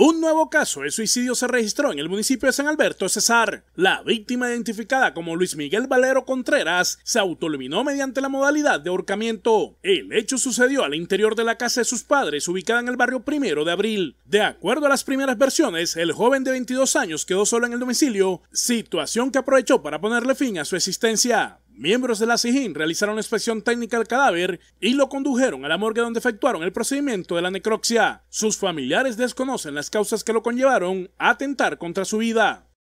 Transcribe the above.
Un nuevo caso de suicidio se registró en el municipio de San Alberto Cesar. La víctima identificada como Luis Miguel Valero Contreras se autoluminó mediante la modalidad de ahorcamiento. El hecho sucedió al interior de la casa de sus padres ubicada en el barrio primero de abril. De acuerdo a las primeras versiones, el joven de 22 años quedó solo en el domicilio, situación que aprovechó para ponerle fin a su existencia. Miembros de la SIJIN realizaron una inspección técnica del cadáver y lo condujeron a la morgue donde efectuaron el procedimiento de la necropsia. Sus familiares desconocen las causas que lo conllevaron a atentar contra su vida.